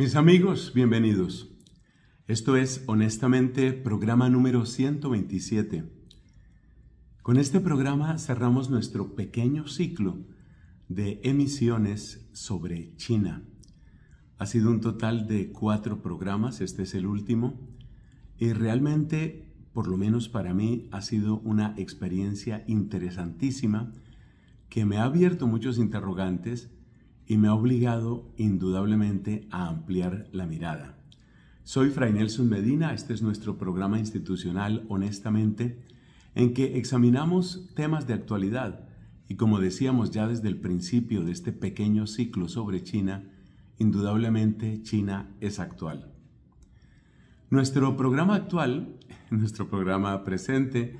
Mis amigos, bienvenidos. Esto es Honestamente, programa número 127. Con este programa cerramos nuestro pequeño ciclo de emisiones sobre China. Ha sido un total de cuatro programas, este es el último, y realmente, por lo menos para mí, ha sido una experiencia interesantísima que me ha abierto muchos interrogantes y me ha obligado indudablemente a ampliar la mirada. Soy Fray Nelson Medina, este es nuestro programa institucional Honestamente, en que examinamos temas de actualidad y como decíamos ya desde el principio de este pequeño ciclo sobre China, indudablemente China es actual. Nuestro programa actual, nuestro programa presente,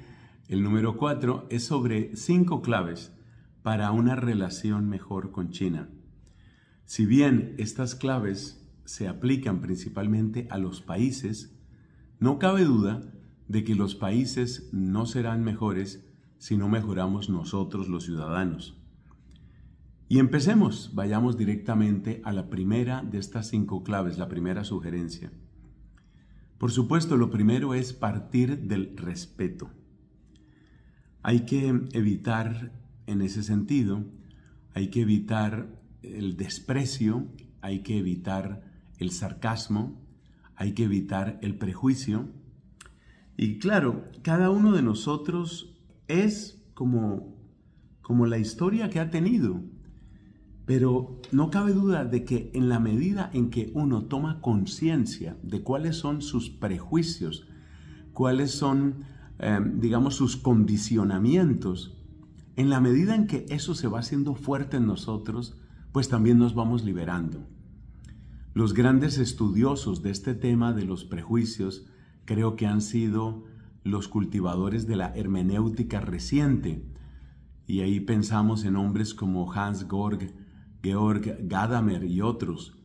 el número 4, es sobre cinco claves para una relación mejor con China. Si bien estas claves se aplican principalmente a los países, no cabe duda de que los países no serán mejores si no mejoramos nosotros los ciudadanos. Y empecemos, vayamos directamente a la primera de estas cinco claves, la primera sugerencia. Por supuesto, lo primero es partir del respeto. Hay que evitar, en ese sentido, hay que evitar el desprecio, hay que evitar el sarcasmo, hay que evitar el prejuicio. Y claro, cada uno de nosotros es como, como la historia que ha tenido. Pero no cabe duda de que en la medida en que uno toma conciencia de cuáles son sus prejuicios, cuáles son, em, digamos, sus condicionamientos, en la medida en que eso se va haciendo fuerte en nosotros, pues también nos vamos liberando. Los grandes estudiosos de este tema de los prejuicios creo que han sido los cultivadores de la hermenéutica reciente, y ahí pensamos en hombres como Hans Gorg, Georg Gadamer y otros.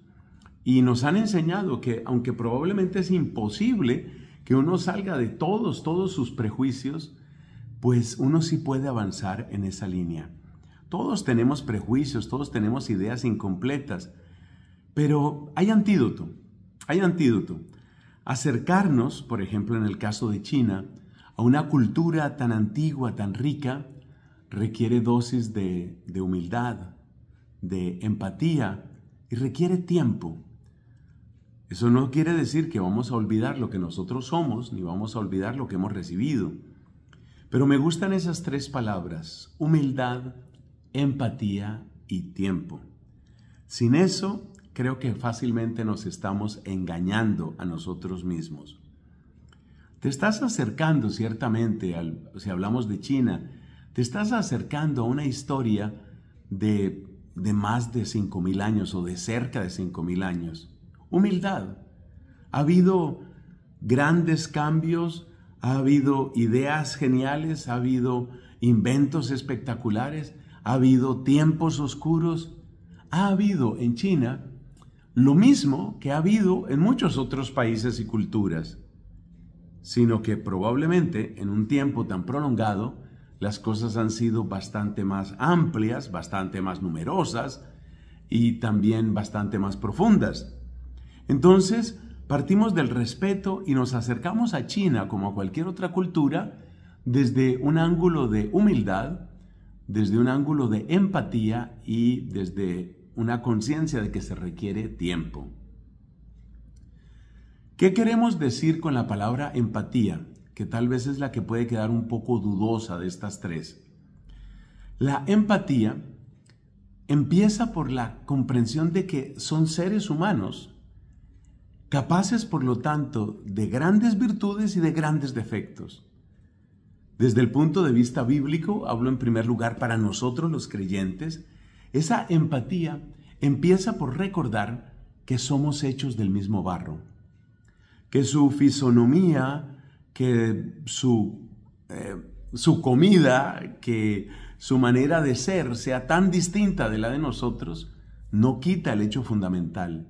Y nos han enseñado que aunque probablemente es imposible que uno salga de todos, todos sus prejuicios, pues uno sí puede avanzar en esa línea. Todos tenemos prejuicios, todos tenemos ideas incompletas, pero hay antídoto, hay antídoto. Acercarnos, por ejemplo, en el caso de China, a una cultura tan antigua, tan rica, requiere dosis de, humildad, de empatía y requiere tiempo. Eso no quiere decir que vamos a olvidar lo que nosotros somos ni vamos a olvidar lo que hemos recibido. Pero me gustan esas tres palabras, humildad, empatía y tiempo. Sin eso, creo que fácilmente nos estamos engañando a nosotros mismos. Te estás acercando ciertamente, si hablamos de China, te estás acercando a una historia de, de más de 5.000 años o de cerca de 5.000 años. Humildad. Ha habido grandes cambios, ha habido ideas geniales, ha habido inventos espectaculares, ha habido tiempos oscuros, ha habido en China lo mismo que ha habido en muchos otros países y culturas, sino que probablemente en un tiempo tan prolongado las cosas han sido bastante más amplias, bastante más numerosas y también bastante más profundas. Entonces, partimos del respeto y nos acercamos a China como a cualquier otra cultura desde un ángulo de humildad, desde un ángulo de empatía y desde una conciencia de que se requiere tiempo. ¿Qué queremos decir con la palabra empatía? Que tal vez es la que puede quedar un poco dudosa de estas tres. La empatía empieza por la comprensión de que son seres humanos, capaces por lo tanto de grandes virtudes y de grandes defectos. Desde el punto de vista bíblico, hablo en primer lugar para nosotros los creyentes, esa empatía empieza por recordar que somos hechos del mismo barro, que su fisonomía, que su, eh, su comida, que su manera de ser sea tan distinta de la de nosotros, no quita el hecho fundamental.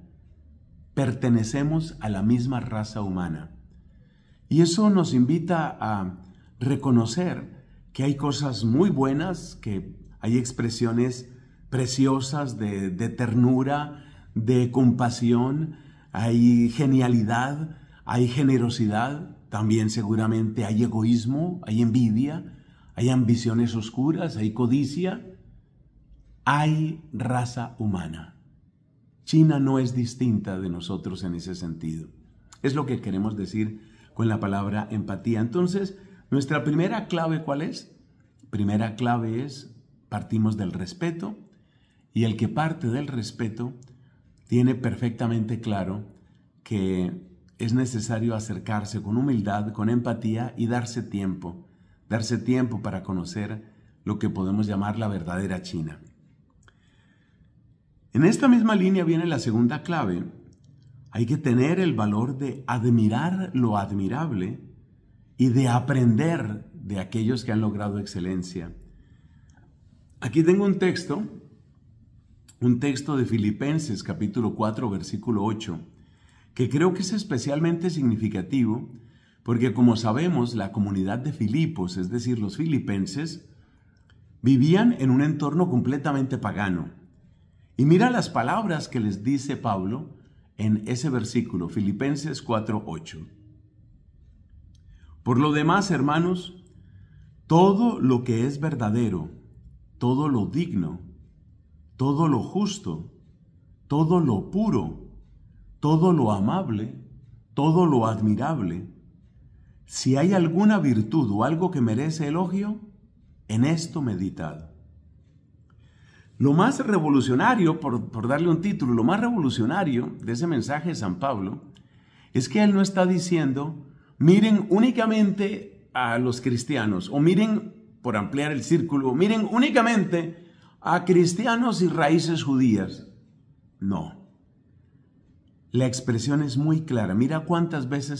Pertenecemos a la misma raza humana. Y eso nos invita a reconocer que hay cosas muy buenas, que hay expresiones preciosas de, ternura, de compasión, hay genialidad, hay generosidad, también seguramente hay egoísmo, hay envidia, hay ambiciones oscuras, hay codicia, hay raza humana. China no es distinta de nosotros en ese sentido. Es lo que queremos decir con la palabra empatía. Entonces, nuestra primera clave, ¿cuál es? Primera clave es, partimos del respeto y el que parte del respeto tiene perfectamente claro que es necesario acercarse con humildad, con empatía y darse tiempo, darse tiempo para conocer lo que podemos llamar la verdadera China. En esta misma línea viene la segunda clave. Hay que tener el valor de admirar lo admirable y de aprender de aquellos que han logrado excelencia. Aquí tengo un texto, un texto de Filipenses capítulo 4 versículo 8, que creo que es especialmente significativo porque como sabemos la comunidad de Filipos, es decir, los filipenses, vivían en un entorno completamente pagano. Y mira las palabras que les dice Pablo en ese versículo, Filipenses 4:8. Por lo demás, hermanos, todo lo que es verdadero, todo lo digno, todo lo justo, todo lo puro, todo lo amable, todo lo admirable, si hay alguna virtud o algo que merece elogio, en esto meditad. Lo más revolucionario, por, darle un título, lo más revolucionario de ese mensaje de San Pablo es que él no está diciendo miren únicamente a los cristianos, o miren, por ampliar el círculo, miren únicamente a cristianos y raíces judías. No. La expresión es muy clara. Mira cuántas veces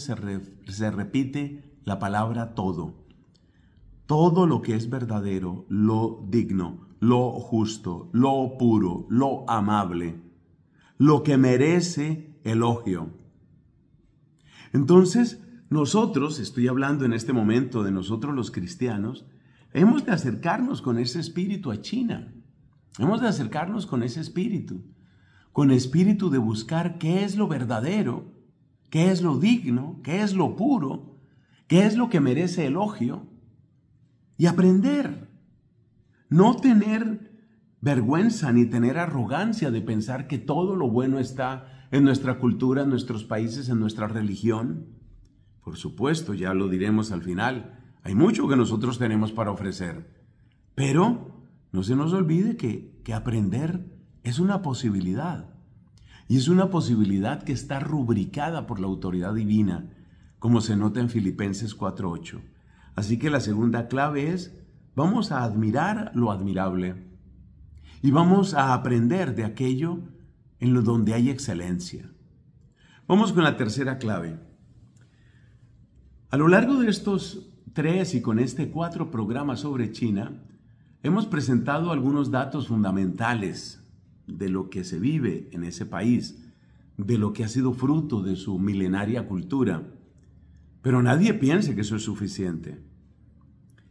se, repite la palabra todo. Todo lo que es verdadero, lo digno, lo justo, lo puro, lo amable, lo que merece elogio. Entonces, nosotros, estoy hablando en este momento de nosotros los cristianos, hemos de acercarnos con ese espíritu a China. Hemos de acercarnos con ese espíritu, con espíritu de buscar qué es lo verdadero, qué es lo digno, qué es lo puro, qué es lo que merece elogio y aprender. No tener vergüenza ni tener arrogancia de pensar que todo lo bueno está en nuestra cultura, en nuestros países, en nuestra religión. Por supuesto, ya lo diremos al final. Hay mucho que nosotros tenemos para ofrecer. Pero no se nos olvide que, que aprender es una posibilidad. Y es una posibilidad que está rubricada por la autoridad divina, como se nota en Filipenses 4.8. Así que la segunda clave es, vamos a admirar lo admirable y vamos a aprender de aquello en lo donde hay excelencia. Vamos con la tercera clave. A lo largo de estos tres y con este cuatro programas sobre China, hemos presentado algunos datos fundamentales de lo que se vive en ese país, de lo que ha sido fruto de su milenaria cultura. Pero nadie piense que eso es suficiente.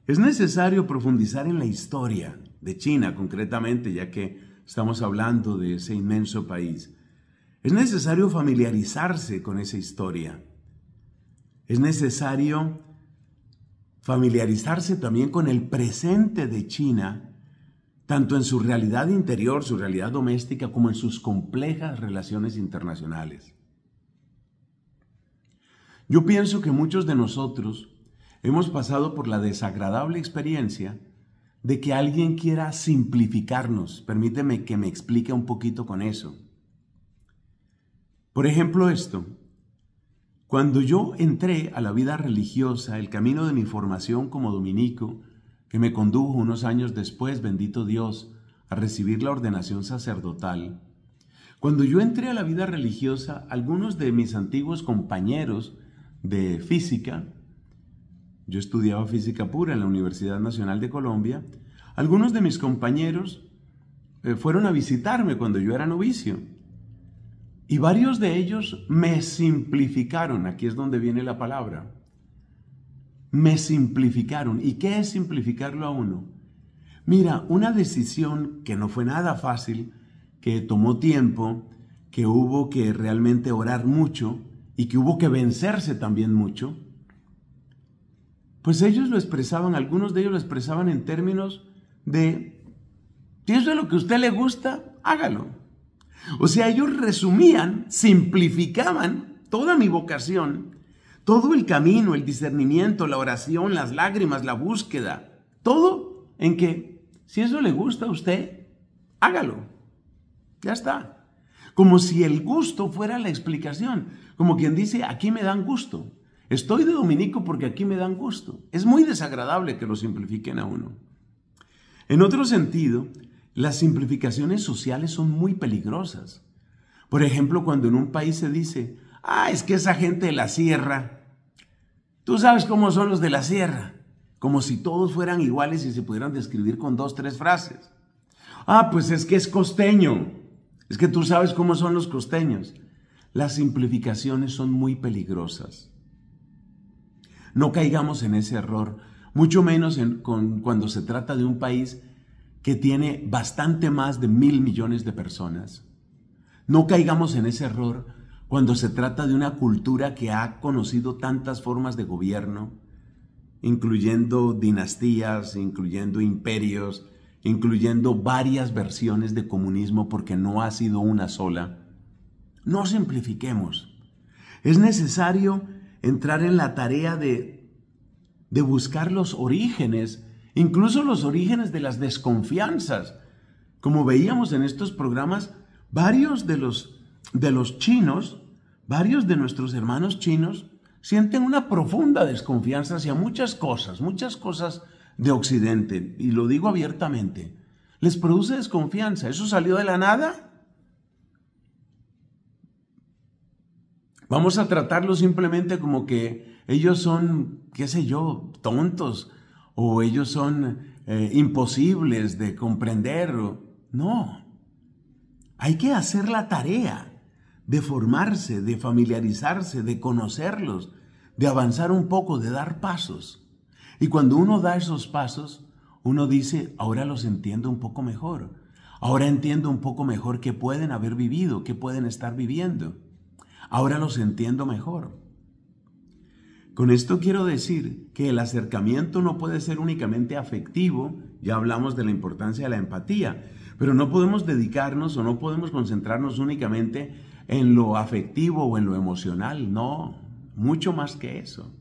Es necesario profundizar en la historia de China concretamente, ya que estamos hablando de ese inmenso país. Es necesario familiarizarse con esa historia es necesario familiarizarse también con el presente de China, tanto en su realidad interior, su realidad doméstica, como en sus complejas relaciones internacionales. Yo pienso que muchos de nosotros hemos pasado por la desagradable experiencia de que alguien quiera simplificarnos. Permíteme que me explique un poquito con eso. Por ejemplo, esto. Cuando yo entré a la vida religiosa, el camino de mi formación como dominico, que me condujo unos años después, bendito Dios, a recibir la ordenación sacerdotal, cuando yo entré a la vida religiosa, algunos de mis antiguos compañeros de física, yo estudiaba física pura en la Universidad Nacional de Colombia, algunos de mis compañeros eh, fueron a visitarme cuando yo era novicio y varios de ellos me simplificaron, aquí es donde viene la palabra, me simplificaron. ¿Y qué es simplificarlo a uno? Mira, una decisión que no fue nada fácil, que tomó tiempo, que hubo que realmente orar mucho y que hubo que vencerse también mucho, pues ellos lo expresaban, algunos de ellos lo expresaban en términos de, si eso es lo que a usted le gusta, hágalo. O sea, ellos resumían, simplificaban toda mi vocación, todo el camino, el discernimiento, la oración, las lágrimas, la búsqueda, todo en que, si eso le gusta a usted, hágalo. Ya está. Como si el gusto fuera la explicación. Como quien dice, aquí me dan gusto. Estoy de dominico porque aquí me dan gusto. Es muy desagradable que lo simplifiquen a uno. En otro sentido, las simplificaciones sociales son muy peligrosas. Por ejemplo, cuando en un país se dice, ah, es que esa gente de la sierra, tú sabes cómo son los de la sierra, como si todos fueran iguales y se pudieran describir con dos, tres frases. Ah, pues es que es costeño, es que tú sabes cómo son los costeños. Las simplificaciones son muy peligrosas. No caigamos en ese error, mucho menos cuando se trata de un país que tiene bastante más de mil millones de personas. No caigamos en ese error cuando se trata de una cultura que ha conocido tantas formas de gobierno, incluyendo dinastías, incluyendo imperios, incluyendo varias versiones de comunismo porque no ha sido una sola. No simplifiquemos. Es necesario entrar en la tarea de, de buscar los orígenes incluso los orígenes de las desconfianzas. Como veíamos en estos programas, varios de los, chinos, varios de nuestros hermanos chinos, sienten una profunda desconfianza hacia muchas cosas, muchas cosas de Occidente, y lo digo abiertamente. Les produce desconfianza. ¿Eso salió de la nada? Vamos a tratarlo simplemente como que ellos son, qué sé yo, tontos, o ellos son eh, imposibles de comprender. No, hay que hacer la tarea de formarse, de familiarizarse, de conocerlos, de avanzar un poco, de dar pasos. Y cuando uno da esos pasos, uno dice, ahora los entiendo un poco mejor. Ahora entiendo un poco mejor qué pueden haber vivido, qué pueden estar viviendo. Ahora los entiendo mejor. Con esto quiero decir que el acercamiento no puede ser únicamente afectivo, ya hablamos de la importancia de la empatía, pero no podemos dedicarnos o no podemos concentrarnos únicamente en lo afectivo o en lo emocional, no, mucho más que eso,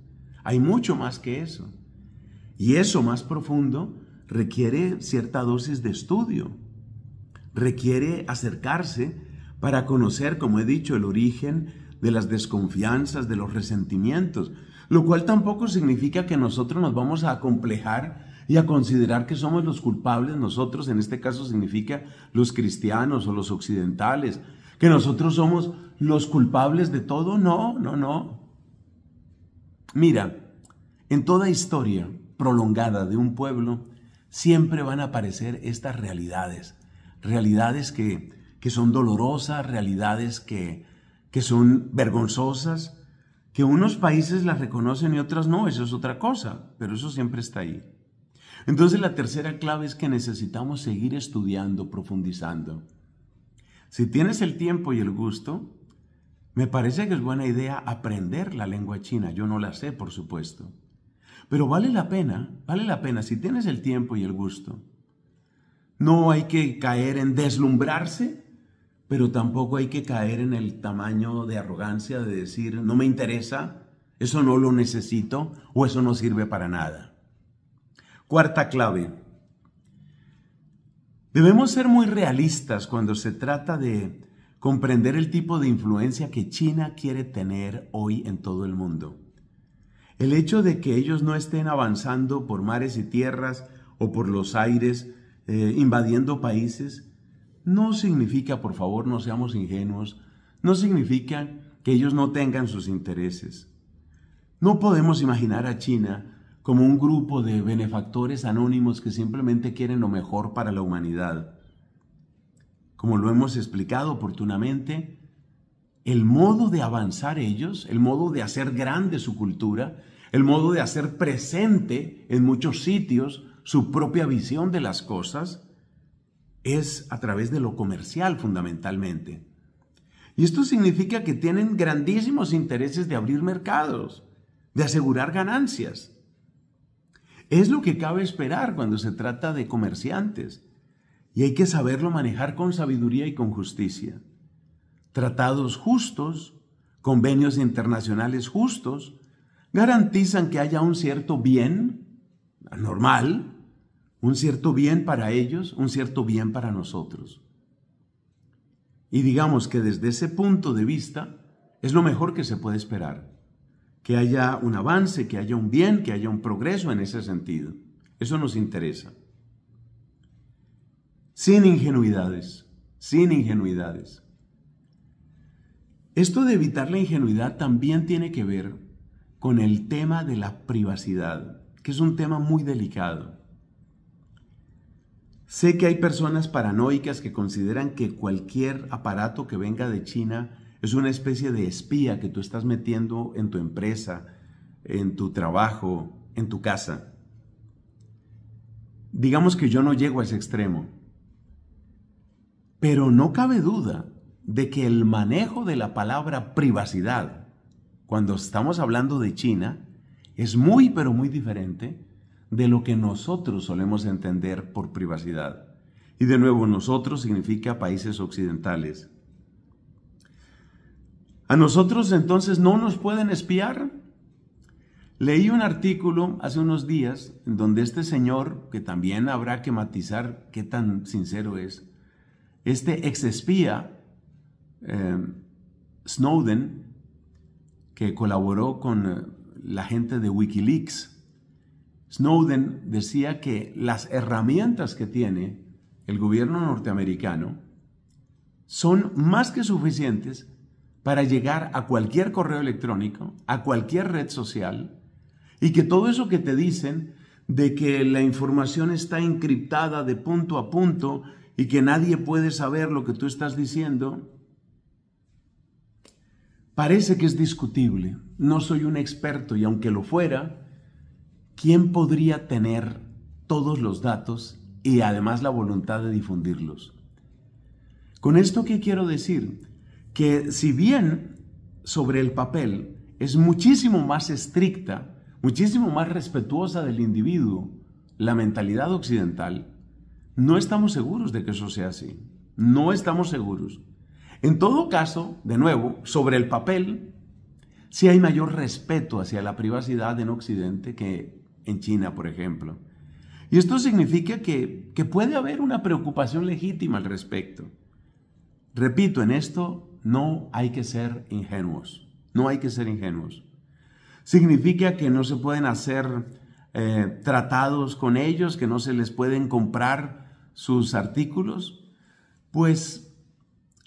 hay mucho más que eso. Y eso más profundo requiere cierta dosis de estudio, requiere acercarse para conocer, como he dicho, el origen de las desconfianzas, de los resentimientos, lo cual tampoco significa que nosotros nos vamos a acomplejar y a considerar que somos los culpables, nosotros en este caso significa los cristianos o los occidentales, que nosotros somos los culpables de todo, no, no, no. Mira, en toda historia prolongada de un pueblo, siempre van a aparecer estas realidades, realidades que, son dolorosas, realidades que, que son vergonzosas, que unos países las reconocen y otras no, eso es otra cosa, pero eso siempre está ahí. Entonces la tercera clave es que necesitamos seguir estudiando, profundizando. Si tienes el tiempo y el gusto, me parece que es buena idea aprender la lengua china. Yo no la sé, por supuesto. Pero vale la pena, vale la pena si tienes el tiempo y el gusto. No hay que caer en deslumbrarse pero tampoco hay que caer en el tamaño de arrogancia de decir, no me interesa, eso no lo necesito o eso no sirve para nada. Cuarta clave. Debemos ser muy realistas cuando se trata de comprender el tipo de influencia que China quiere tener hoy en todo el mundo. El hecho de que ellos no estén avanzando por mares y tierras o por los aires, eh, invadiendo países, no significa, por favor, no seamos ingenuos, no significa que ellos no tengan sus intereses. No podemos imaginar a China como un grupo de benefactores anónimos que simplemente quieren lo mejor para la humanidad. Como lo hemos explicado oportunamente, el modo de avanzar ellos, el modo de hacer grande su cultura, el modo de hacer presente en muchos sitios su propia visión de las cosas, es a través de lo comercial fundamentalmente. Y esto significa que tienen grandísimos intereses de abrir mercados, de asegurar ganancias. Es lo que cabe esperar cuando se trata de comerciantes. Y hay que saberlo manejar con sabiduría y con justicia. Tratados justos, convenios internacionales justos, garantizan que haya un cierto bien normal un cierto bien para ellos, un cierto bien para nosotros. Y digamos que desde ese punto de vista es lo mejor que se puede esperar, que haya un avance, que haya un bien, que haya un progreso en ese sentido. Eso nos interesa. Sin ingenuidades, sin ingenuidades. Esto de evitar la ingenuidad también tiene que ver con el tema de la privacidad, que es un tema muy delicado. Sé que hay personas paranoicas que consideran que cualquier aparato que venga de China es una especie de espía que tú estás metiendo en tu empresa, en tu trabajo, en tu casa. Digamos que yo no llego a ese extremo. Pero no cabe duda de que el manejo de la palabra privacidad, cuando estamos hablando de China, es muy, pero muy diferente de lo que nosotros solemos entender por privacidad. Y de nuevo, nosotros significa países occidentales. ¿A nosotros entonces no nos pueden espiar? Leí un artículo hace unos días en donde este señor, que también habrá que matizar qué tan sincero es, este ex espía eh, Snowden, que colaboró con eh, la gente de Wikileaks, Snowden decía que las herramientas que tiene el gobierno norteamericano son más que suficientes para llegar a cualquier correo electrónico, a cualquier red social, y que todo eso que te dicen de que la información está encriptada de punto a punto y que nadie puede saber lo que tú estás diciendo, parece que es discutible. No soy un experto y aunque lo fuera, ¿quién podría tener todos los datos y además la voluntad de difundirlos? Con esto, ¿qué quiero decir? Que si bien sobre el papel es muchísimo más estricta, muchísimo más respetuosa del individuo, la mentalidad occidental, no estamos seguros de que eso sea así. No estamos seguros. En todo caso, de nuevo, sobre el papel, sí hay mayor respeto hacia la privacidad en Occidente que en China, por ejemplo. Y esto significa que, puede haber una preocupación legítima al respecto. Repito, en esto no hay que ser ingenuos. No hay que ser ingenuos. Significa que no se pueden hacer eh, tratados con ellos, que no se les pueden comprar sus artículos. Pues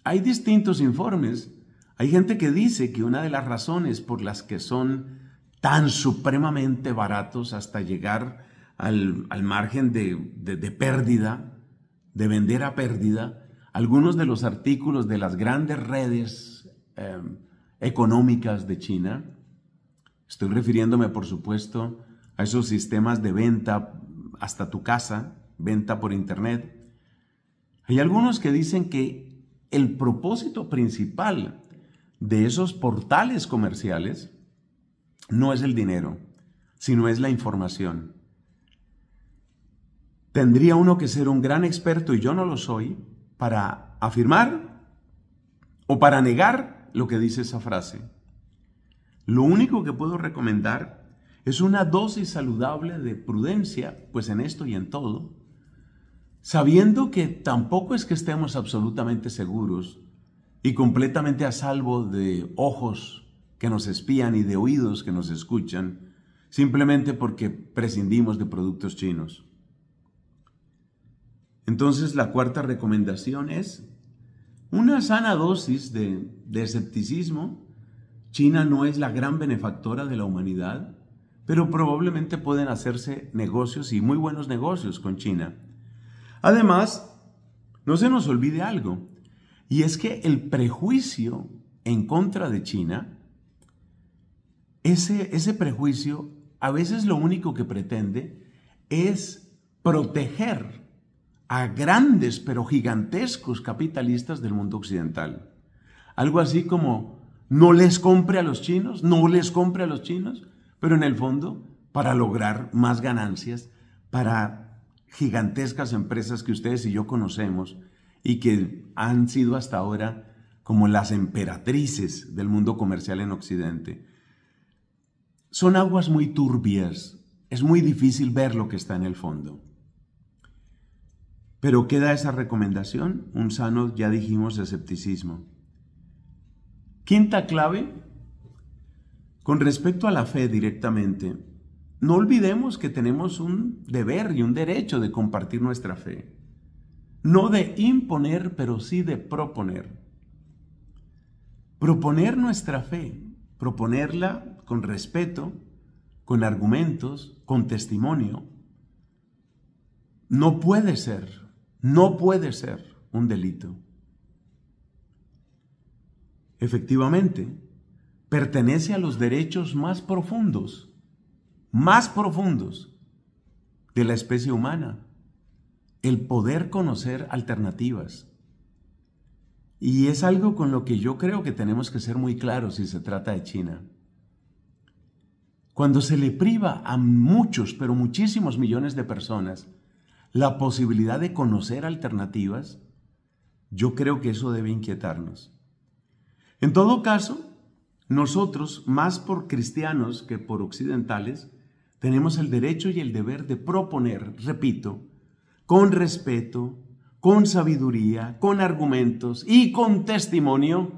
hay distintos informes. Hay gente que dice que una de las razones por las que son tan supremamente baratos hasta llegar al, al margen de, de, pérdida, de vender a pérdida, algunos de los artículos de las grandes redes em, económicas de China. Estoy refiriéndome, por supuesto, a esos sistemas de venta hasta tu casa, venta por internet. Hay algunos que dicen que el propósito principal de esos portales comerciales no es el dinero, sino es la información. Tendría uno que ser un gran experto, y yo no lo soy, para afirmar o para negar lo que dice esa frase. Lo único que puedo recomendar es una dosis saludable de prudencia, pues en esto y en todo, sabiendo que tampoco es que estemos absolutamente seguros y completamente a salvo de ojos que nos espían y de oídos que nos escuchan, simplemente porque prescindimos de productos chinos. Entonces la cuarta recomendación es una sana dosis de, escepticismo. China no es la gran benefactora de la humanidad, pero probablemente pueden hacerse negocios y muy buenos negocios con China. Además, no se nos olvide algo, y es que el prejuicio en contra de China ese, prejuicio a veces lo único que pretende es proteger a grandes pero gigantescos capitalistas del mundo occidental. Algo así como, no les compre a los chinos, no les compre a los chinos, pero en el fondo, para lograr más ganancias para gigantescas empresas que ustedes y yo conocemos y que han sido hasta ahora como las emperatrices del mundo comercial en Occidente. Son aguas muy turbias, es muy difícil ver lo que está en el fondo. Pero queda esa recomendación? Un sano, ya dijimos, escepticismo. Quinta clave, con respecto a la fe directamente, no olvidemos que tenemos un deber y un derecho de compartir nuestra fe. No de imponer, pero sí de proponer. Proponer nuestra fe, proponerla con respeto, con argumentos, con testimonio. No puede ser, no puede ser un delito. Efectivamente, pertenece a los derechos más profundos, más profundos de la especie humana, el poder conocer alternativas. Y es algo con lo que yo creo que tenemos que ser muy claros si se trata de China cuando se le priva a muchos, pero muchísimos millones de personas la posibilidad de conocer alternativas, yo creo que eso debe inquietarnos. En todo caso, nosotros, más por cristianos que por occidentales, tenemos el derecho y el deber de proponer, repito, con respeto, con sabiduría, con argumentos y con testimonio,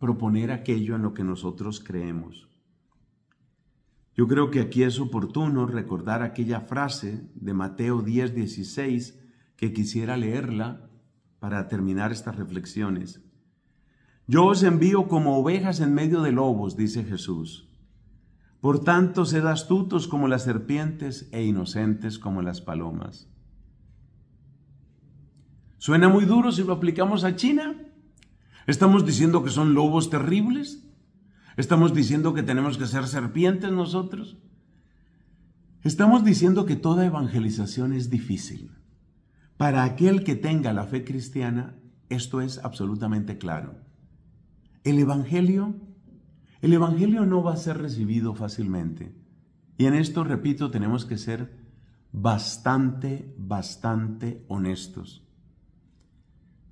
proponer aquello en lo que nosotros creemos. Yo creo que aquí es oportuno recordar aquella frase de Mateo 10, 16 que quisiera leerla para terminar estas reflexiones. Yo os envío como ovejas en medio de lobos, dice Jesús. Por tanto, sed astutos como las serpientes e inocentes como las palomas. Suena muy duro si lo aplicamos a China. ¿Estamos diciendo que son lobos terribles? ¿Estamos diciendo que tenemos que ser serpientes nosotros? Estamos diciendo que toda evangelización es difícil. Para aquel que tenga la fe cristiana, esto es absolutamente claro. El evangelio, el evangelio no va a ser recibido fácilmente. Y en esto, repito, tenemos que ser bastante, bastante honestos.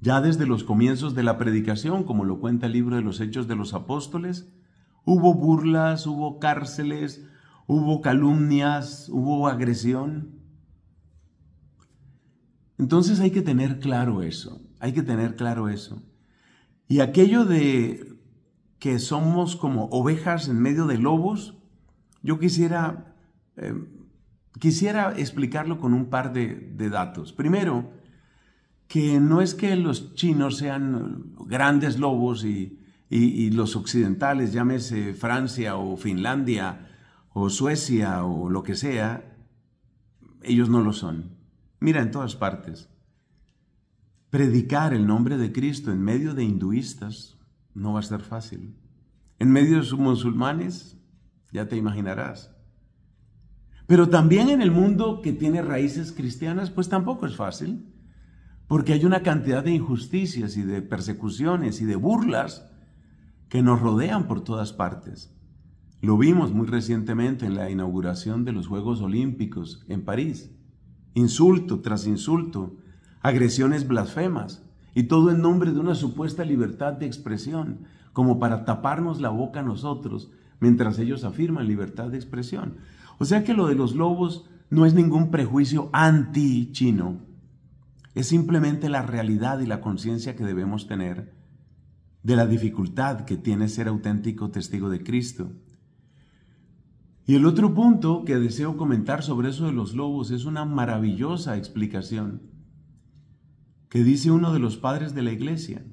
Ya desde los comienzos de la predicación, como lo cuenta el libro de los Hechos de los Apóstoles, Hubo burlas, hubo cárceles, hubo calumnias, hubo agresión. Entonces hay que tener claro eso, hay que tener claro eso. Y aquello de que somos como ovejas en medio de lobos, yo quisiera, eh, quisiera explicarlo con un par de datos. Primero, que no es que los chinos sean grandes lobos y, y, los occidentales, llámese Francia o Finlandia o Suecia o lo que sea, ellos no lo son. Mira en todas partes. Predicar el nombre de Cristo en medio de hinduistas no va a ser fácil. En medio de musulmanes, ya te imaginarás. Pero también en el mundo que tiene raíces cristianas, pues tampoco es fácil, porque hay una cantidad de injusticias y de persecuciones y de burlas que nos rodean por todas partes. Lo vimos muy recientemente en la inauguración de los Juegos Olímpicos en París. Insulto tras insulto, agresiones blasfemas, y todo en nombre de una supuesta libertad de expresión, como para taparnos la boca a nosotros mientras ellos afirman libertad de expresión. O sea que lo de los lobos no es ningún prejuicio anti-chino, es simplemente la realidad y la conciencia que debemos tener de la dificultad que tiene ser auténtico testigo de Cristo. Y el otro punto que deseo comentar sobre eso de los lobos es una maravillosa explicación que dice uno de los padres de la iglesia.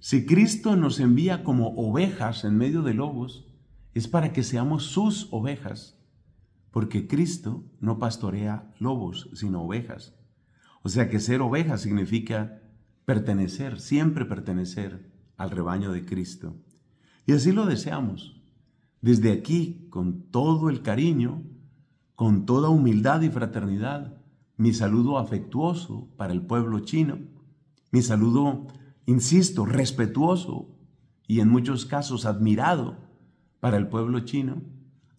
Si Cristo nos envía como ovejas en medio de lobos, es para que seamos sus ovejas, porque Cristo no pastorea lobos, sino ovejas. O sea que ser oveja significa pertenecer, siempre pertenecer al rebaño de Cristo. Y así lo deseamos. Desde aquí, con todo el cariño, con toda humildad y fraternidad, mi saludo afectuoso para el pueblo chino, mi saludo, insisto, respetuoso y en muchos casos admirado para el pueblo chino,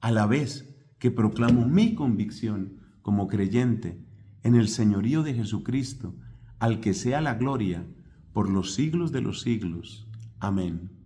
a la vez que proclamo mi convicción como creyente en el señorío de Jesucristo al que sea la gloria por los siglos de los siglos. Amén.